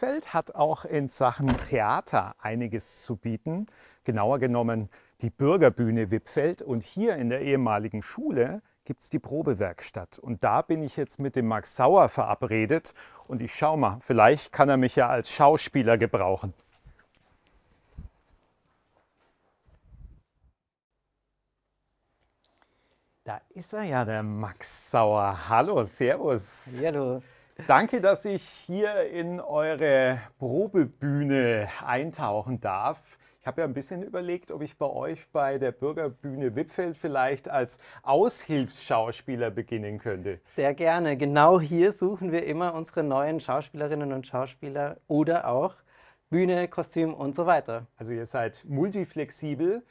Liebfeld hat auch in Sachen Theater einiges zu bieten, genauer genommen die Bürgerbühne Wipfeld. Und hier in der ehemaligen Schule gibt es die Probewerkstatt. Und da bin ich jetzt mit dem Max Sauer verabredet. Und ich schau mal, vielleicht kann er mich ja als Schauspieler gebrauchen. Da ist er ja, der Max Sauer. Hallo, Servus. Ja, Danke, dass ich hier in eure Probebühne eintauchen darf. Ich habe ja ein bisschen überlegt, ob ich bei euch bei der Bürgerbühne Wipfeld vielleicht als Aushilfsschauspieler beginnen könnte. Sehr gerne. Genau hier suchen wir immer unsere neuen Schauspielerinnen und Schauspieler oder auch Bühne, Kostüm und so weiter. Also ihr seid multiflexibel.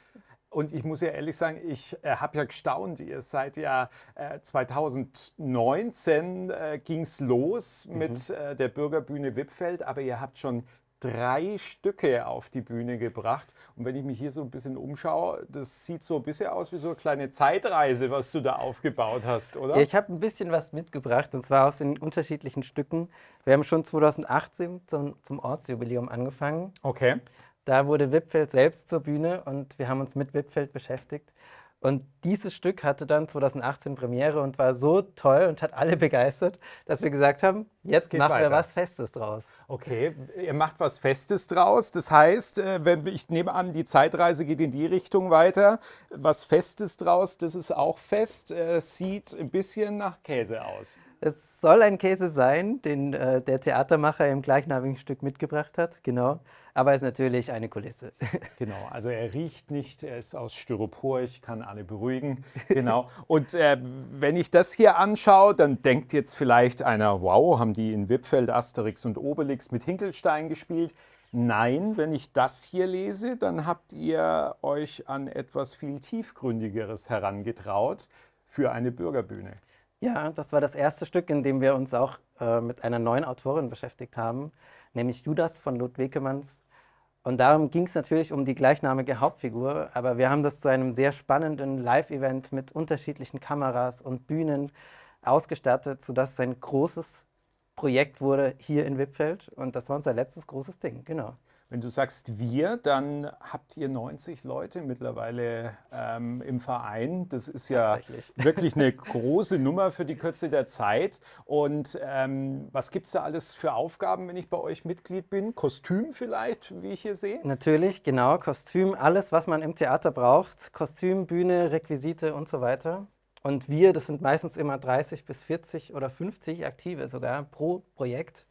Und ich muss ja ehrlich sagen, ich äh, habe ja gestaunt, ihr seid ja äh, 2019 äh, ging es los mhm. mit äh, der Bürgerbühne Wipfeld, aber ihr habt schon drei Stücke auf die Bühne gebracht. Und wenn ich mich hier so ein bisschen umschaue, das sieht so ein bisschen aus wie so eine kleine Zeitreise, was du da aufgebaut hast, oder? Ja, ich habe ein bisschen was mitgebracht, und zwar aus den unterschiedlichen Stücken. Wir haben schon 2018 zum, zum Ortsjubiläum angefangen. Okay. Da wurde Wipfeld selbst zur Bühne und wir haben uns mit Wipfeld beschäftigt. Und dieses Stück hatte dann 2018 Premiere und war so toll und hat alle begeistert, dass wir gesagt haben, Jetzt machen weiter. wir was Festes draus. Okay, ihr macht was Festes draus. Das heißt, äh, wenn ich nehme an, die Zeitreise geht in die Richtung weiter. Was Festes draus, das ist auch fest. Äh, sieht ein bisschen nach Käse aus. Es soll ein Käse sein, den äh, der Theatermacher im gleichnamigen Stück mitgebracht hat, genau. Aber es ist natürlich eine Kulisse. genau, also er riecht nicht, er ist aus Styropor, ich kann alle beruhigen. Genau. Und äh, wenn ich das hier anschaue, dann denkt jetzt vielleicht einer, wow, haben die in Wipfeld Asterix und Obelix mit Hinkelstein gespielt. Nein, wenn ich das hier lese, dann habt ihr euch an etwas viel Tiefgründigeres herangetraut für eine Bürgerbühne. Ja, das war das erste Stück, in dem wir uns auch äh, mit einer neuen Autorin beschäftigt haben, nämlich Judas von Ludwig Wekemanns. Und darum ging es natürlich um die gleichnamige Hauptfigur, aber wir haben das zu einem sehr spannenden Live-Event mit unterschiedlichen Kameras und Bühnen ausgestattet, sodass es ein großes Projekt wurde hier in Wipfeld und das war unser letztes großes Ding, genau. Wenn du sagst wir, dann habt ihr 90 Leute mittlerweile ähm, im Verein. Das ist ja wirklich eine große Nummer für die Kürze der Zeit. Und ähm, was gibt es da alles für Aufgaben, wenn ich bei euch Mitglied bin? Kostüm vielleicht, wie ich hier sehe? Natürlich, genau. Kostüm, alles, was man im Theater braucht. Kostüm, Bühne, Requisite und so weiter. Und wir, das sind meistens immer 30 bis 40 oder 50 Aktive sogar pro Projekt.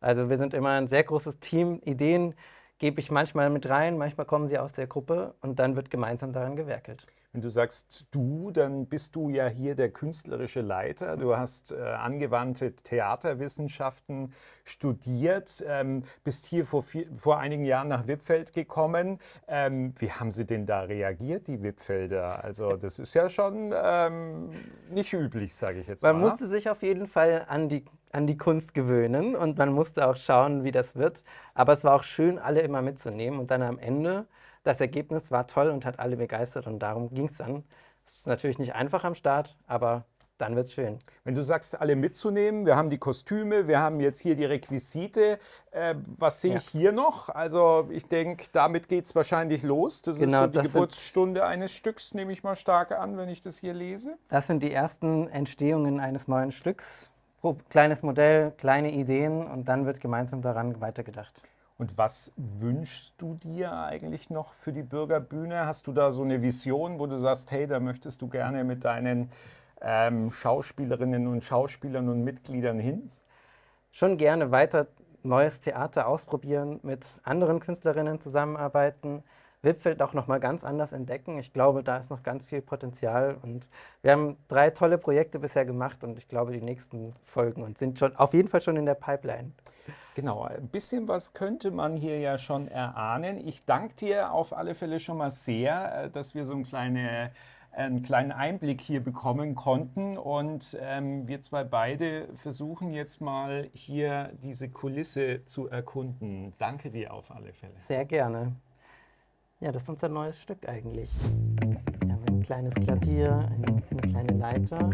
Also wir sind immer ein sehr großes Team. Ideen gebe ich manchmal mit rein, manchmal kommen sie aus der Gruppe und dann wird gemeinsam daran gewerkelt. Wenn du sagst du, dann bist du ja hier der künstlerische Leiter. Du hast äh, angewandte Theaterwissenschaften studiert, ähm, bist hier vor, vier, vor einigen Jahren nach Wipfeld gekommen. Ähm, wie haben sie denn da reagiert, die Wipfelder? Also das ist ja schon ähm, nicht üblich, sage ich jetzt man mal. Man ne? musste sich auf jeden Fall an die an die Kunst gewöhnen und man musste auch schauen, wie das wird. Aber es war auch schön, alle immer mitzunehmen und dann am Ende das Ergebnis war toll und hat alle begeistert und darum ging es dann. Es ist natürlich nicht einfach am Start, aber dann wird es schön. Wenn du sagst, alle mitzunehmen, wir haben die Kostüme, wir haben jetzt hier die Requisite. Äh, was sehe ja. ich hier noch? Also ich denke, damit geht es wahrscheinlich los. Das genau, ist so die Geburtsstunde eines Stücks, nehme ich mal stark an, wenn ich das hier lese. Das sind die ersten Entstehungen eines neuen Stücks. Kleines Modell, kleine Ideen und dann wird gemeinsam daran weitergedacht. Und was wünschst du dir eigentlich noch für die Bürgerbühne? Hast du da so eine Vision, wo du sagst, hey, da möchtest du gerne mit deinen ähm, Schauspielerinnen und Schauspielern und Mitgliedern hin? Schon gerne weiter neues Theater ausprobieren, mit anderen Künstlerinnen zusammenarbeiten, Wipfeld auch nochmal ganz anders entdecken. Ich glaube, da ist noch ganz viel Potenzial und wir haben drei tolle Projekte bisher gemacht und ich glaube, die nächsten folgen und sind schon auf jeden Fall schon in der Pipeline. Genau, ein bisschen was könnte man hier ja schon erahnen. Ich danke dir auf alle Fälle schon mal sehr, äh, dass wir so eine kleine einen kleinen Einblick hier bekommen konnten. Und ähm, wir zwei beide versuchen jetzt mal hier diese Kulisse zu erkunden. Danke dir auf alle Fälle. Sehr gerne. Ja, das ist unser neues Stück eigentlich. Wir haben ein kleines Klavier, eine, eine kleine Leiter.